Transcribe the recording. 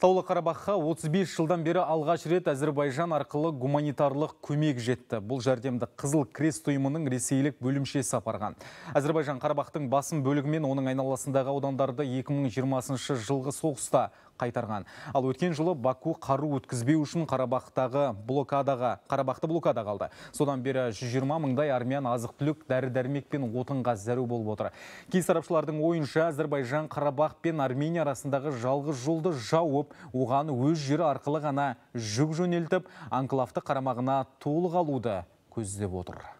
Таулы Қарабаққа 35 жылдан бері алғаш рет Әзірбайжан арқылы гуманитарлық көмек жетті. Бұл жәрдемді Қызыл Крест ұйымының ресейлік бөлімшесі сапарған. Әзірбайжан Қарабақтың басым бөлігімен оның айналасындағы аудандарды 2020 жылғы соғыста қайтарған. Ал өткен жылы Баку қару өткізбеу үшін Қарабақтағы блокадаға, Қарабақты блокада қалды. Содан бері 120 мыңдай армян азық-түлік, дәрі-дәрмек пен отынға зәру болып отыр. Кей сарапшылардың ойынша Әзірбайжан Қарабақ пен Армения арасындағы жалғыз жолды жауып, оған өз жері арқылы ғана жүк жөнелтіп, анклавты қарамағына толық алуды көздеп отыр.